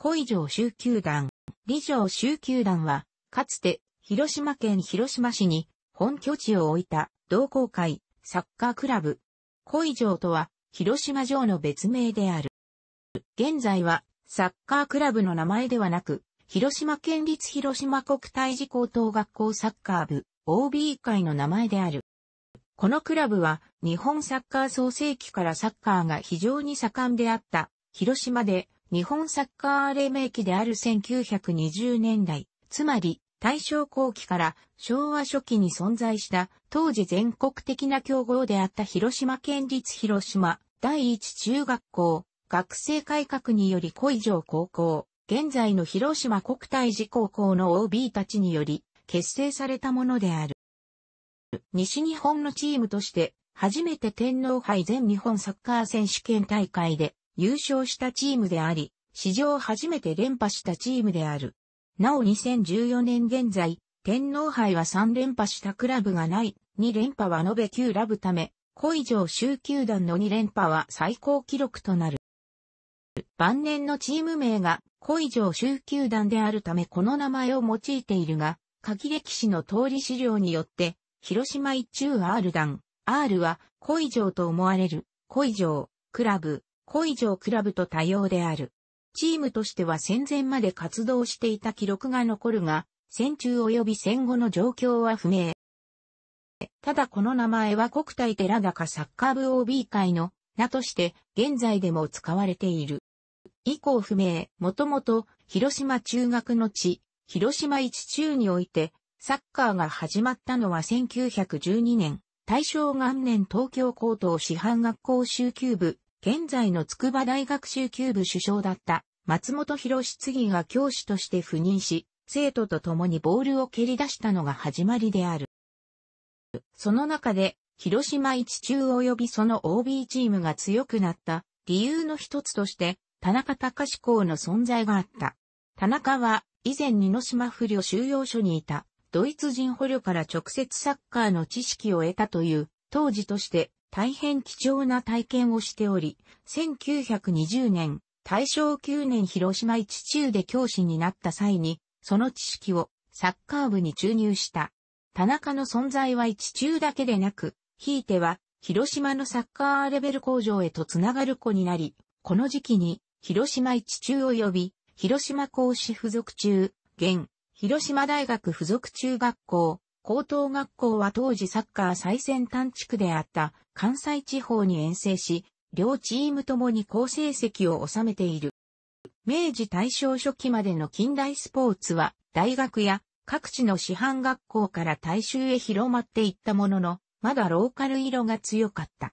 恋城州球団、李城州球団は、かつて、広島県広島市に、本拠地を置いた、同好会、サッカークラブ。恋城とは、広島城の別名である。現在は、サッカークラブの名前ではなく、広島県立広島国体児高等学校サッカー部、OB 会の名前である。このクラブは、日本サッカー創世期からサッカーが非常に盛んであった、広島で、日本サッカー黎明期である1920年代、つまり大正後期から昭和初期に存在した当時全国的な競合であった広島県立広島第一中学校学生改革により小以上高校現在の広島国体寺高校の OB たちにより結成されたものである。西日本のチームとして初めて天皇杯全日本サッカー選手権大会で優勝したチームであり、史上初めて連覇したチームである。なお2014年現在、天皇杯は3連覇したクラブがない、2連覇は延べ9ラブため、小以上州球団の2連覇は最高記録となる。晩年のチーム名が小以上州球団であるためこの名前を用いているが、鍵歴史の通り資料によって、広島一中 R 団、R は小以上と思われる、5以上、クラブ、5以上クラブと多様である。チームとしては戦前まで活動していた記録が残るが、戦中及び戦後の状況は不明。ただこの名前は国体寺高サッカー部 OB 会の名として現在でも使われている。以降不明、もともと広島中学の地、広島一中においてサッカーが始まったのは1912年、大正元年東京高等師範学校集級部現在の筑波大学集級部主将だった松本博次が教師として赴任し、生徒と共にボールを蹴り出したのが始まりである。その中で、広島一中及びその OB チームが強くなった理由の一つとして、田中隆志校の存在があった。田中は、以前二ノ島不良収容所にいた、ドイツ人捕虜から直接サッカーの知識を得たという、当時として大変貴重な体験をしており、1920年、大正9年広島一中で教師になった際に、その知識をサッカー部に注入した。田中の存在は一中だけでなく、ひいては、広島のサッカーレベル工場へとつながる子になり、この時期に、広島一中及び、広島講師附属中、現、広島大学附属中学校、高等学校は当時サッカー最先端地区であった関西地方に遠征し、両チームともに好成績を収めている。明治大正初期までの近代スポーツは大学や各地の師範学校から大衆へ広まっていったものの、まだローカル色が強かった。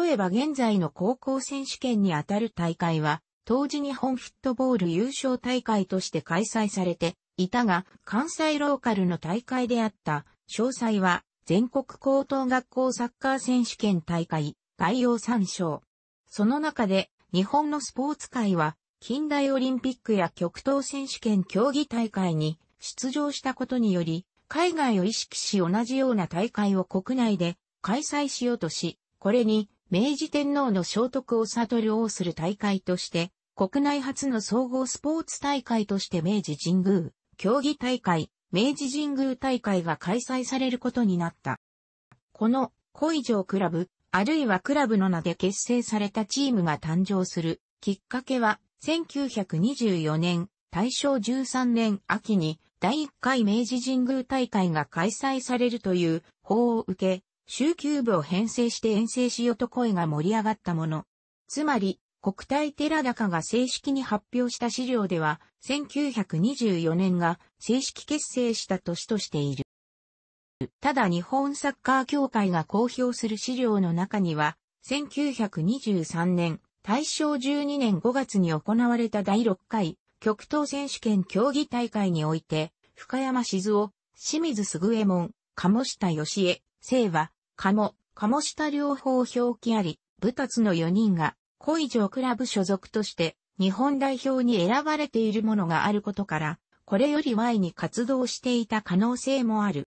例えば現在の高校選手権にあたる大会は、当時日本フットボール優勝大会として開催されて、いたが、関西ローカルの大会であった、詳細は、全国高等学校サッカー選手権大会、概要参照。その中で、日本のスポーツ界は、近代オリンピックや極東選手権競技大会に出場したことにより、海外を意識し同じような大会を国内で開催しようとし、これに明治天皇の聖徳を悟るをする大会として、国内初の総合スポーツ大会として明治神宮、競技大会、明治神宮大会が開催されることになった。この、恋城クラブ、あるいはクラブの名で結成されたチームが誕生するきっかけは、1924年、大正13年秋に第1回明治神宮大会が開催されるという法を受け、集休部を編成して遠征しようと声が盛り上がったもの。つまり、国体寺高が正式に発表した資料では、1924年が正式結成した年としている。ただ日本サッカー協会が公表する資料の中には、1923年、大正12年5月に行われた第6回極東選手権競技大会において、深山静夫、清水すぐえもん、鴨下義江、清和、鴨、鴨下両方表記あり、部達の4人が小城クラブ所属として日本代表に選ばれているものがあることから、これより前に活動していた可能性もある。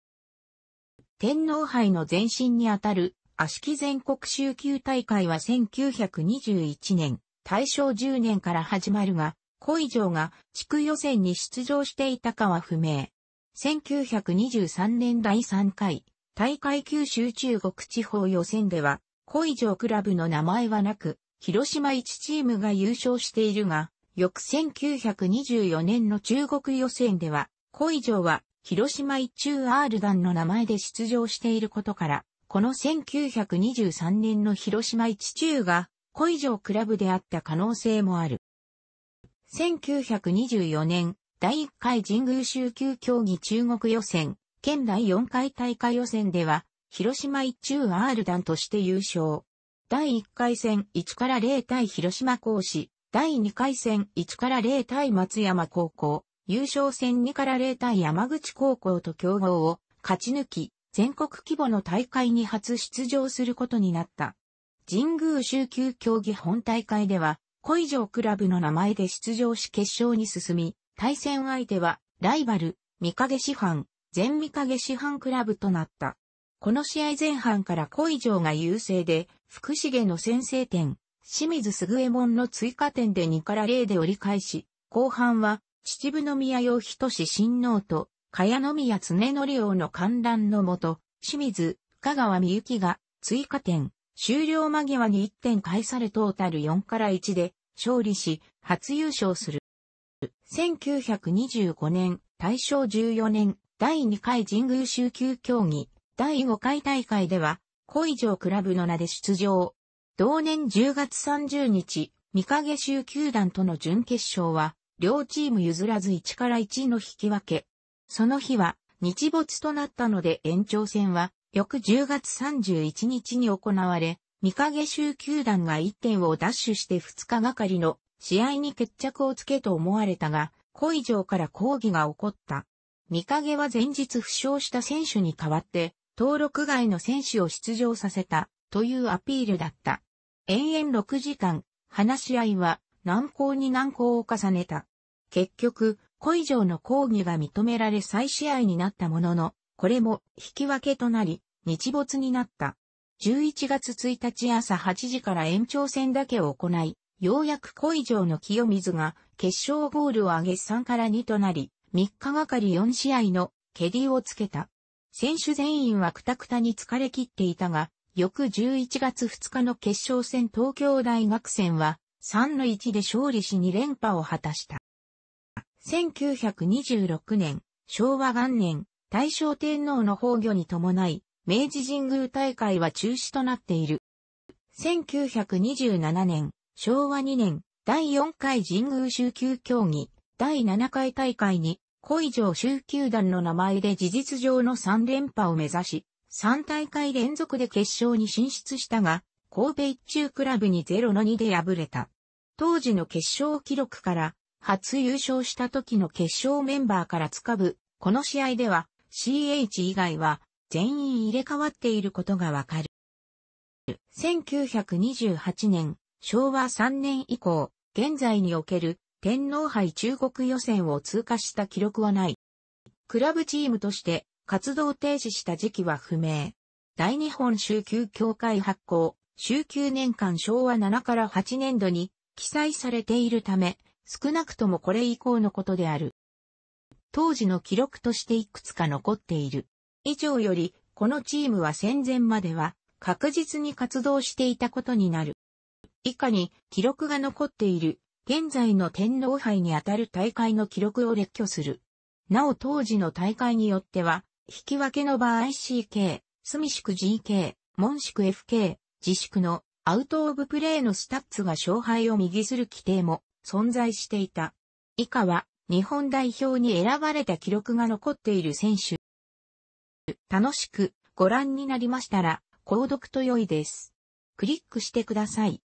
天皇杯の前身にあたる、足利全国集休大会は1921年、大正10年から始まるが、小城が地区予選に出場していたかは不明。1923年第3回、大会九州中国地方予選では、小城クラブの名前はなく、広島1チームが優勝しているが、翌1924年の中国予選では、小以上は広島一中 R 団の名前で出場していることから、この1923年の広島一中が小以上クラブであった可能性もある。1924年、第1回神宮宗級競技中国予選、県第4回大会予選では、広島一中 R 団として優勝。第1回戦1から0対広島講師、第2回戦1から0対松山高校、優勝戦2から0対山口高校と競合を勝ち抜き、全国規模の大会に初出場することになった。神宮州級競技本大会では、小城クラブの名前で出場し決勝に進み、対戦相手は、ライバル、三影師範、全三影師範クラブとなった。この試合前半から小城が優勢で、福重の先制点、清水すぐえもんの追加点で2から0で折り返し、後半は、秩父宮洋人志親王と、茅宮常則王の観覧のもと、清水、香川みゆきが、追加点、終了間際に1点返されトータル4から1で、勝利し、初優勝する。1925年、大正14年、第2回神宮宗球競技、第5回大会では、恋城クラブの名で出場。同年10月30日、三影州球団との準決勝は、両チーム譲らず1から1の引き分け。その日は、日没となったので延長戦は、翌10月31日に行われ、三影州球団が1点を奪取して2日がかりの試合に決着をつけと思われたが、恋城から抗議が起こった。三影は前日負傷した選手に代わって、登録外の選手を出場させたというアピールだった。延々6時間、話し合いは難航に難航を重ねた。結局、5以上の抗議が認められ再試合になったものの、これも引き分けとなり、日没になった。11月1日朝8時から延長戦だけを行い、ようやく5以上の清水が決勝ゴールを挙げ3から2となり、3日がかり4試合の蹴りをつけた。選手全員はくたくたに疲れ切っていたが、翌11月2日の決勝戦東京大学戦は3の1で勝利し2連覇を果たした。1926年、昭和元年、大正天皇の崩御に伴い、明治神宮大会は中止となっている。1927年、昭和2年、第4回神宮宗球競技、第7回大会に小以上州球団の名前で事実上の3連覇を目指し、3大会連続で決勝に進出したが、神戸一中クラブに0の2で敗れた。当時の決勝記録から、初優勝した時の決勝メンバーからつかぶ、この試合では CH 以外は全員入れ替わっていることがわかる。1928年、昭和3年以降、現在における天皇杯中国予選を通過した記録はない。クラブチームとして活動停止した時期は不明。大日本宗教協会発行、宗教年間昭和7から8年度に記載されているため、少なくともこれ以降のことである。当時の記録としていくつか残っている。以上より、このチームは戦前までは確実に活動していたことになる。以下に記録が残っている現在の天皇杯にあたる大会の記録を列挙する。なお当時の大会によっては、引き分けの場合 CK、隅宿 GK、門宿 FK、自宿のアウトオブプレーのスタッツが勝敗を右する規定も存在していた。以下は日本代表に選ばれた記録が残っている選手。楽しくご覧になりましたら、購読と良いです。クリックしてください。